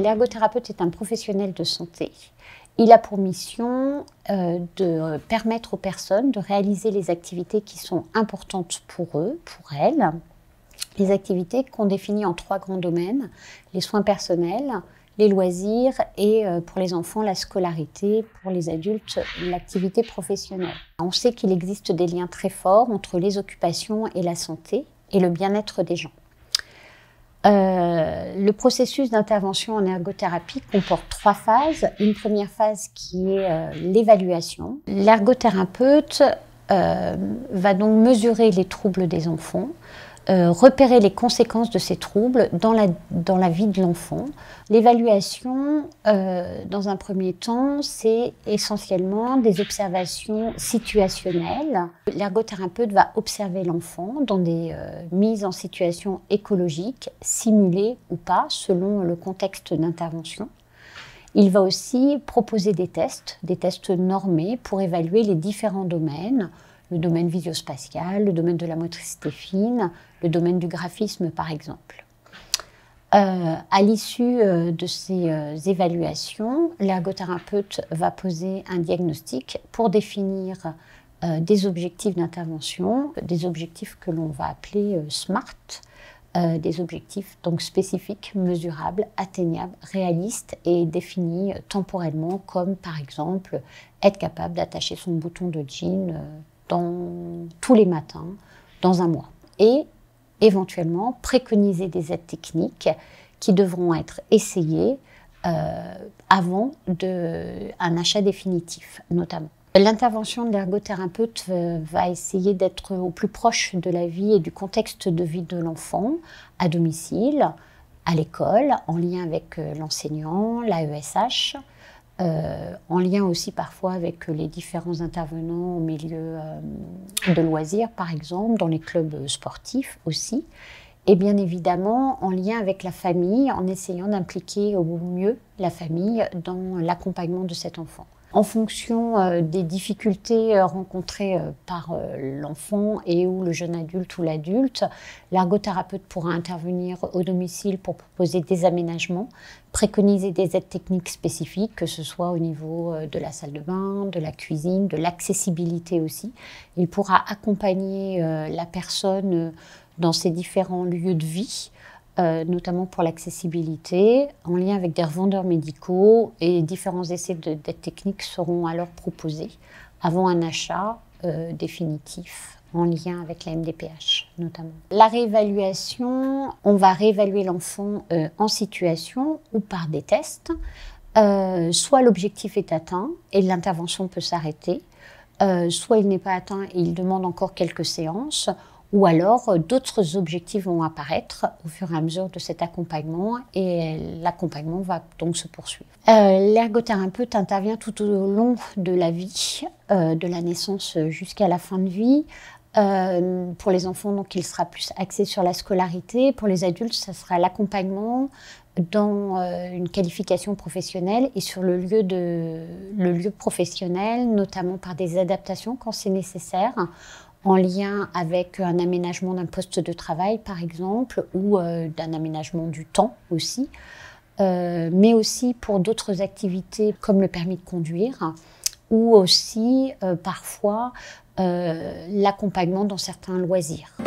l'ergothérapeute est un professionnel de santé. Il a pour mission euh, de permettre aux personnes de réaliser les activités qui sont importantes pour eux, pour elles, les activités qu'on définit en trois grands domaines, les soins personnels, les loisirs et euh, pour les enfants la scolarité, pour les adultes l'activité professionnelle. On sait qu'il existe des liens très forts entre les occupations et la santé et le bien-être des gens le processus d'intervention en ergothérapie comporte trois phases. Une première phase qui est euh, l'évaluation. L'ergothérapeute euh, va donc mesurer les troubles des enfants euh, repérer les conséquences de ces troubles dans la, vie de l'enfant. L'évaluation, euh, dans un premier temps, c'est essentiellement des observations situationnelles. L'ergothérapeute va observer l'enfant dans des euh, mises en situation écologiques, simulées ou pas, selon le contexte d'intervention. Il va aussi proposer des tests, des tests normés pour évaluer les différents domaines, le domaine visio-spatial, le domaine de la motricité fine, le domaine du graphisme par exemple. Euh, à l'issue euh, de ces euh, évaluations, l'ergothérapeute va poser un diagnostic pour définir des objectifs d'intervention, des objectifs que l'on va appeler SMART, des objectifs donc spécifiques, mesurables, atteignables, réalistes et définis temporellement comme par exemple être capable d'attacher son bouton de jean tous les matins dans un mois. Et éventuellement préconiser des aides techniques qui devront être essayées euh, avant de, un achat définitif, notamment. L'intervention de l'ergothérapeute euh, va essayer d'être au plus proche de la vie et du contexte de vie de l'enfant, à domicile, à l'école, en lien avec euh, l'enseignant, l'AESH. Euh, en lien aussi parfois avec les différents intervenants au milieu euh, de loisirs, par exemple, dans les clubs euh, sportifs aussi, et bien évidemment en lien avec la famille, en essayant d'impliquer au mieux la famille dans l'accompagnement de cet enfant en fonction euh, des difficultés euh, rencontrées euh, par l'enfant et ou le jeune adulte ou l'adulte, l'ergothérapeute pourra intervenir au domicile pour proposer des aménagements, préconiser des aides techniques spécifiques, que ce soit au niveau de la salle de bain, de la cuisine, de l'accessibilité aussi. Il pourra accompagner la personne dans ses différents lieux de vie euh, notamment pour l'accessibilité, en lien avec des revendeurs médicaux et différents essais de, de techniques seront alors proposés avant un achat euh, définitif en lien avec la MDPH notamment. La réévaluation, on va réévaluer l'enfant euh, en situation ou par des tests. soit l'objectif est atteint et l'intervention peut s'arrêter, soit il n'est pas atteint et il demande encore quelques séances, ou alors euh, d'autres objectifs vont apparaître au fur et à mesure de cet accompagnement et l'accompagnement va donc se poursuivre. Euh, l'ergothérapeute intervient tout au long de la vie, euh, de la naissance jusqu'à la fin de vie. pour les enfants, donc, il sera plus axé sur la scolarité. Pour les adultes, ça sera l'accompagnement dans une qualification professionnelle et sur le lieu, de, le lieu professionnel, notamment par des adaptations quand c'est nécessaire, en lien avec un aménagement d'un poste de travail, par exemple, ou euh, d'un aménagement du temps aussi, euh, mais aussi pour d'autres activités comme le permis de conduire, ou aussi euh, parfois l'accompagnement dans certains loisirs.